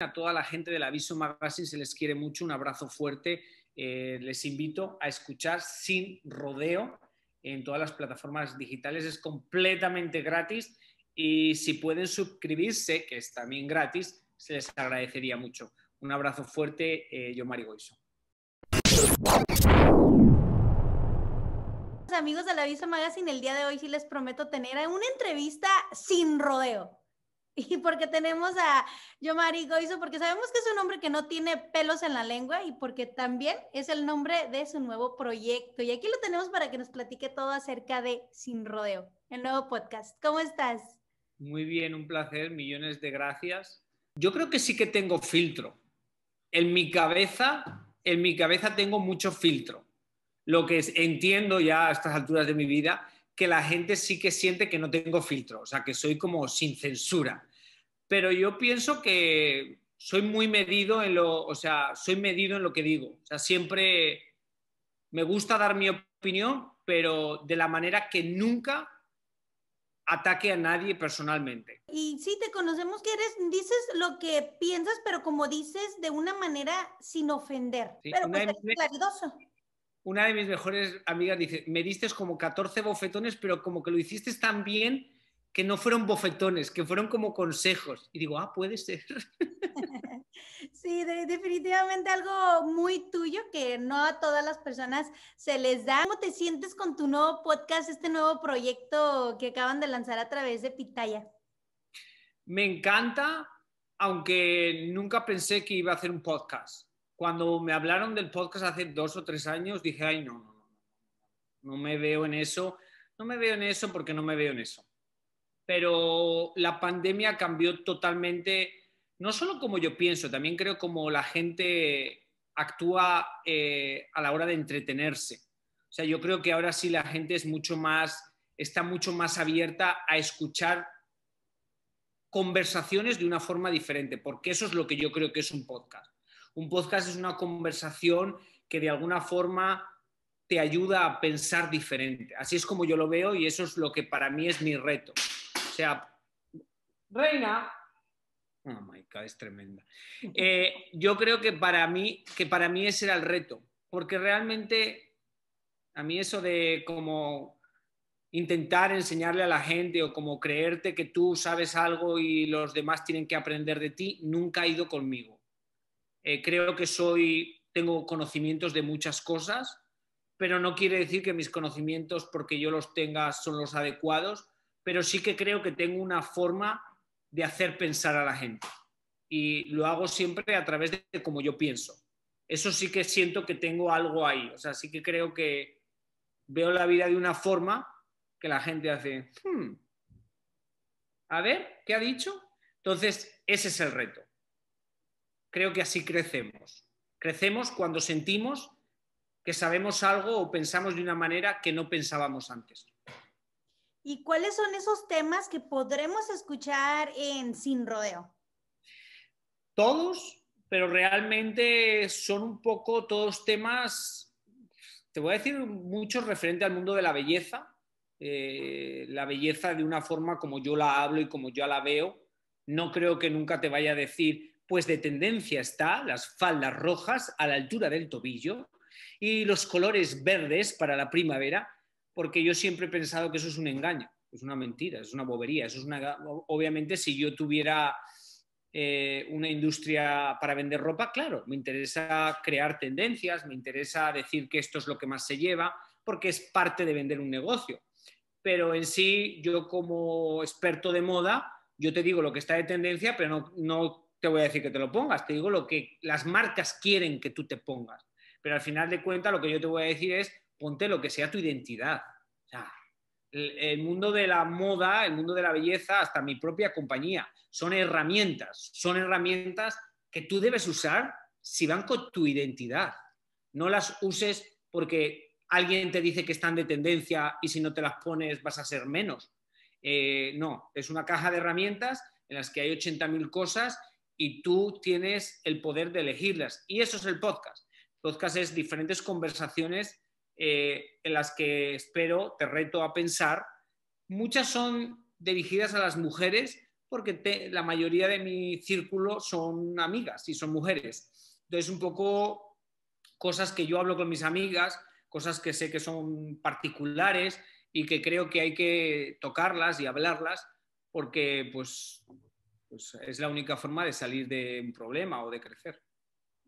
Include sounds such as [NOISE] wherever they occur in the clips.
a toda la gente del Aviso Magazine se les quiere mucho, un abrazo fuerte. Eh, les invito a escuchar sin rodeo en todas las plataformas digitales, es completamente gratis y si pueden suscribirse, que es también gratis, se les agradecería mucho. Un abrazo fuerte, eh, yo Mari Goiso. Amigos del Aviso Magazine, el día de hoy sí les prometo tener una entrevista sin rodeo y porque tenemos a Yomari Goizo, porque sabemos que es un hombre que no tiene pelos en la lengua y porque también es el nombre de su nuevo proyecto. Y aquí lo tenemos para que nos platique todo acerca de Sin Rodeo, el nuevo podcast. ¿Cómo estás? Muy bien, un placer, millones de gracias. Yo creo que sí que tengo filtro. En mi cabeza, en mi cabeza tengo mucho filtro. Lo que entiendo ya a estas alturas de mi vida que la gente sí que siente que no tengo filtro, o sea, que soy como sin censura pero yo pienso que soy muy medido en lo, o sea, soy medido en lo que digo. sea, siempre me gusta dar mi opinión, pero de la manera que nunca ataque a nadie personalmente. Y sí, te conocemos que eres, dices lo que piensas, pero como dices, de una manera sin ofender. Pues, claridoso. Una de mis mejores amigas dice, me diste como 14 bofetones, pero como que lo hiciste tan bien que no fueron bofetones, que fueron como consejos. Y digo, ah, puede ser. [LAUGHS] Sí, definitivamente algo muy tuyo que no a todas las personas se les da. ¿Cómo te sientes con tu nuevo podcast, este nuevo proyecto que acaban de lanzar a través de Pitaya? Me encanta, aunque nunca pensé que iba a hacer un podcast. Cuando me hablaron del podcast hace dos o tres años, dije, ay, no, no, no, no me veo en eso, no me veo en eso porque no me veo en eso pero la pandemia cambió totalmente, no solo como yo pienso, también creo como la gente actúa eh, a la hora de entretenerse. O sea, yo creo que ahora sí la gente es mucho más, está mucho más abierta a escuchar conversaciones de una forma diferente, porque eso es lo que yo creo que es un podcast. Un podcast es una conversación que de alguna forma te ayuda a pensar diferente. Así es como yo lo veo y eso es lo que para mí es mi reto sea, Reina. Oh my es tremenda. Eh, yo creo que para mí, que para mí ese era el reto, porque realmente a mí eso de como intentar enseñarle a la gente o como creerte que tú sabes algo y los demás tienen que aprender de ti, nunca ha ido conmigo. Eh, creo que soy, tengo conocimientos de muchas cosas, pero no quiere decir que mis conocimientos, porque yo los tenga, son los adecuados, pero sí que creo que tengo una forma de hacer pensar a la gente. Y lo hago siempre a través de cómo yo pienso. Eso sí que siento que tengo algo ahí. O sea, sí que creo que veo la vida de una forma que la gente hace, hmm, a ver, ¿qué ha dicho? Entonces, ese es el reto. Creo que así crecemos. Crecemos cuando sentimos que sabemos algo o pensamos de una manera que no pensábamos antes. ¿Y cuáles son esos temas que podremos escuchar en Sin Rodeo? Todos, pero realmente son un poco todos temas, te voy a decir muchos referente al mundo de la belleza, eh, la belleza de una forma como yo la hablo y como yo la veo. No creo que nunca te vaya a decir, pues de tendencia está las faldas rojas a la altura del tobillo y los colores verdes para la primavera, porque yo siempre he pensado que eso es un engaño, es una mentira, es una bobería, es Obviamente si yo tuviera eh, una industria para vender ropa, claro, me interesa crear tendencias, me interesa decir que esto es lo que más se lleva, porque es parte de vender un negocio. Pero en sí, yo como experto de moda, yo te digo lo que está de tendencia, pero no, no te voy a decir que te lo pongas, te digo lo que las marcas quieren que tú te pongas. Pero al final de cuentas, lo que yo te voy a decir es ponte lo que sea tu identidad. el, mundo de la moda, el mundo de la belleza, hasta mi propia compañía, son herramientas, son herramientas que tú debes usar si van con tu identidad. No las uses porque alguien te dice que están de tendencia y si no te las pones vas a ser menos. Eh, no, es una caja de herramientas en las que hay 80.000 cosas y tú tienes el poder de elegirlas. Y eso es el podcast. podcast es diferentes conversaciones eh, en las que espero, te reto a pensar. Muchas son dirigidas a las mujeres porque la mayoría de mi círculo son amigas y son mujeres. Entonces, un poco cosas que yo hablo con mis amigas, cosas que sé que son particulares y que creo que hay que tocarlas y hablarlas porque pues, pues es la única forma de salir de un problema o de crecer.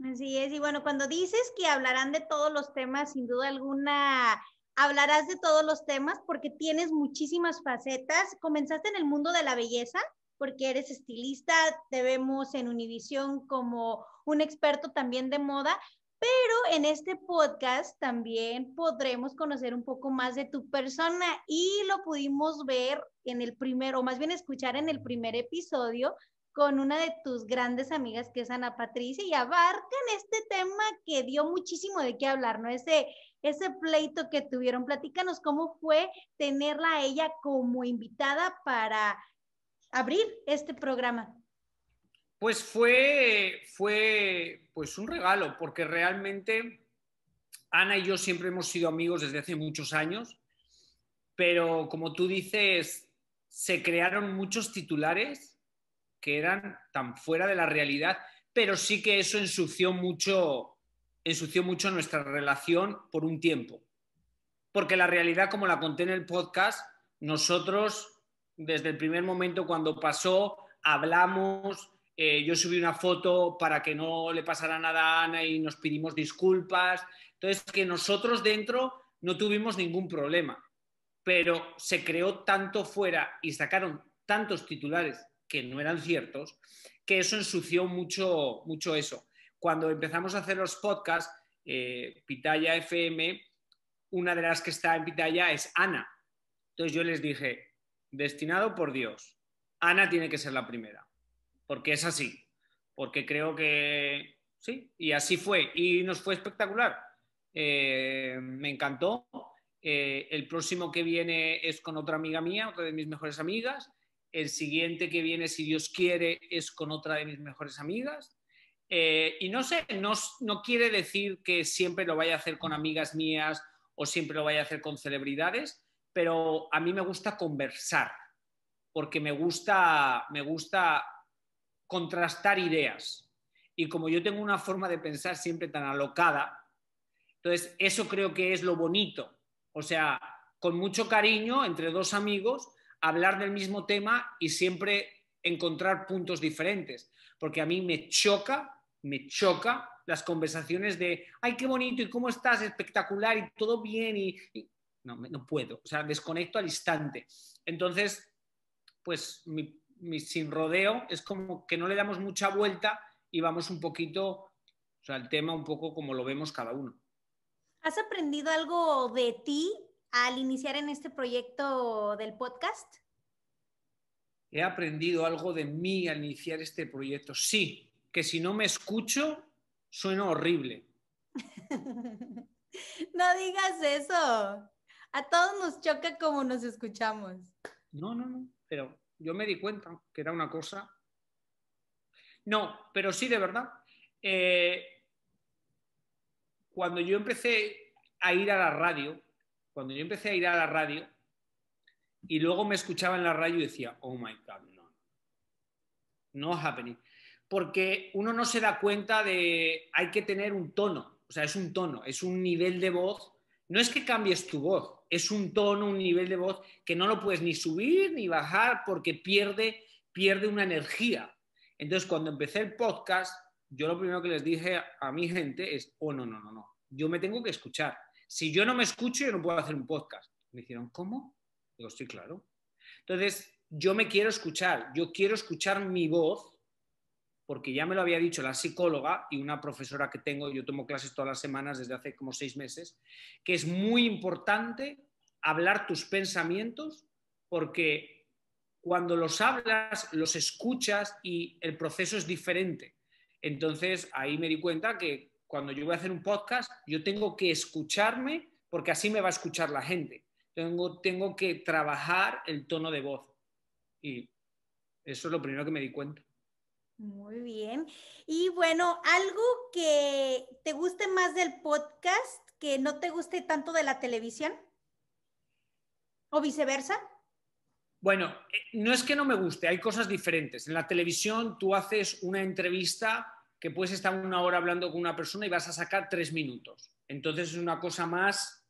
Así es, y bueno, cuando dices que hablarán de todos los temas, sin duda alguna, hablarás de todos los temas porque tienes muchísimas facetas. Comenzaste en el mundo de la belleza porque eres estilista, te vemos en Univisión como un experto también de moda, pero en este podcast también podremos conocer un poco más de tu persona y lo pudimos ver en el primero, o más bien escuchar en el primer episodio con una de tus grandes amigas que es Ana Patricia y abarcan este tema que dio muchísimo de qué hablar, ¿no? Ese, ese pleito que tuvieron. Platícanos cómo fue tenerla a ella como invitada para abrir este programa. Pues fue, fue pues un regalo, porque realmente Ana y yo siempre hemos sido amigos desde hace muchos años, pero como tú dices, se crearon muchos titulares que eran tan fuera de la realidad, pero sí que eso ensució mucho, mucho nuestra relación por un tiempo. Porque la realidad, como la conté en el podcast, nosotros desde el primer momento cuando pasó, hablamos, eh, yo subí una foto para que no le pasara nada a Ana y nos pedimos disculpas. Entonces, que nosotros dentro no tuvimos ningún problema, pero se creó tanto fuera y sacaron tantos titulares que no eran ciertos, que eso ensució mucho, mucho eso. Cuando empezamos a hacer los podcasts, eh, Pitaya FM, una de las que está en Pitaya es Ana. Entonces yo les dije, destinado por Dios, Ana tiene que ser la primera, porque es así, porque creo que sí, y así fue, y nos fue espectacular. Eh, me encantó. Eh, el próximo que viene es con otra amiga mía, otra de mis mejores amigas, el siguiente que viene, si Dios quiere, es con otra de mis mejores amigas. Eh, y no sé, no, no quiere decir que siempre lo vaya a hacer con amigas mías o siempre lo vaya a hacer con celebridades, pero a mí me gusta conversar, porque me gusta, me gusta contrastar ideas. Y como yo tengo una forma de pensar siempre tan alocada, entonces eso creo que es lo bonito. O sea, con mucho cariño entre dos amigos, hablar del mismo tema y siempre encontrar puntos diferentes, porque a mí me choca, me choca las conversaciones de, ay, qué bonito y cómo estás, espectacular y todo bien y, No, no puedo, o sea, desconecto al instante. Entonces, pues mi, sin rodeo es como que no le damos mucha vuelta y vamos un poquito, o sea, el tema un poco como lo vemos cada uno. ¿Has aprendido algo de ti al iniciar en este proyecto del podcast? He aprendido algo de mí al iniciar este proyecto. Sí, que si no me escucho, sueno horrible. [LAUGHS] no digas eso. A todos nos choca cómo nos escuchamos. No, no, no, pero yo me di cuenta que era una cosa. No, pero sí, de verdad. Eh, cuando yo empecé a ir a la radio, cuando yo empecé a ir a la radio y luego me escuchaba en la radio y decía, oh my God, no, no happening. Porque uno no se da cuenta de, hay que tener un tono, o sea, es un tono, es un nivel de voz. No es que cambies tu voz, es un tono, un nivel de voz que no lo puedes ni subir ni bajar porque pierde, pierde una energía. Entonces, cuando empecé el podcast, yo lo primero que les dije a mi gente es, oh, no, no, no, no, yo me tengo que escuchar si yo no me escucho, yo no puedo hacer un podcast. Me dijeron, ¿cómo? Digo, estoy claro. Entonces, yo me quiero escuchar, yo quiero escuchar mi voz, porque ya me lo había dicho la psicóloga y una profesora que tengo, yo tomo clases todas las semanas desde hace como seis meses, que es muy importante hablar tus pensamientos, porque cuando los hablas, los escuchas y el proceso es diferente. Entonces, ahí me di cuenta que cuando yo voy a hacer un podcast, yo tengo que escucharme porque así me va a escuchar la gente. Tengo, tengo que trabajar el tono de voz. Y eso es lo primero que me di cuenta. Muy bien. Y bueno, algo que te guste más del podcast, que no te guste tanto de la televisión. O viceversa. Bueno, eh, no es que no me guste, hay cosas diferentes. En la televisión tú haces una entrevista que puedes estar una hora hablando con una persona y vas a sacar tres minutos. Entonces es una cosa más,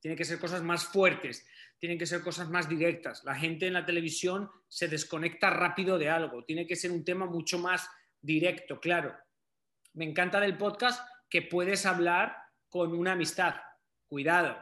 tiene que ser cosas más fuertes, tienen que ser cosas más directas. La gente en la televisión se desconecta rápido de algo, tiene que ser un tema mucho más directo, claro. Me encanta del podcast que puedes hablar con una amistad, cuidado.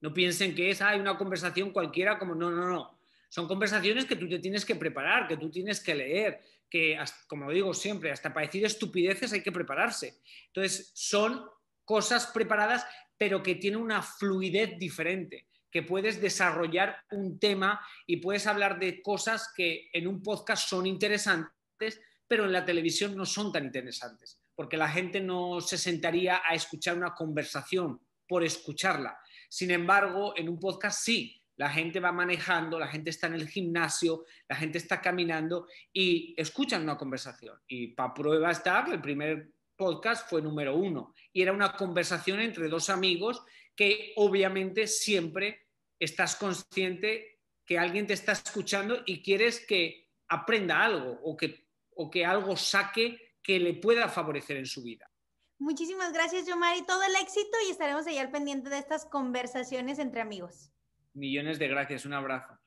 No piensen que es, hay una conversación cualquiera, como no, no, no. Son conversaciones que tú te tienes que preparar, que tú tienes que leer, que, como digo siempre, hasta para estupideces hay que prepararse. Entonces, son cosas preparadas, pero que tienen una fluidez diferente, que puedes desarrollar un tema y puedes hablar de cosas que en un podcast son interesantes, pero en la televisión no son tan interesantes, porque la gente no se sentaría a escuchar una conversación por escucharla. Sin embargo, en un podcast sí, la gente va manejando, la gente está en el gimnasio, la gente está caminando y escuchan una conversación. Y para prueba está el primer podcast fue número uno y era una conversación entre dos amigos que obviamente siempre estás consciente que alguien te está escuchando y quieres que aprenda algo o que, o que algo saque que le pueda favorecer en su vida. Muchísimas gracias, Yomari. Todo el éxito y estaremos ahí al pendiente de estas conversaciones entre amigos. Millones de gracias, un abrazo.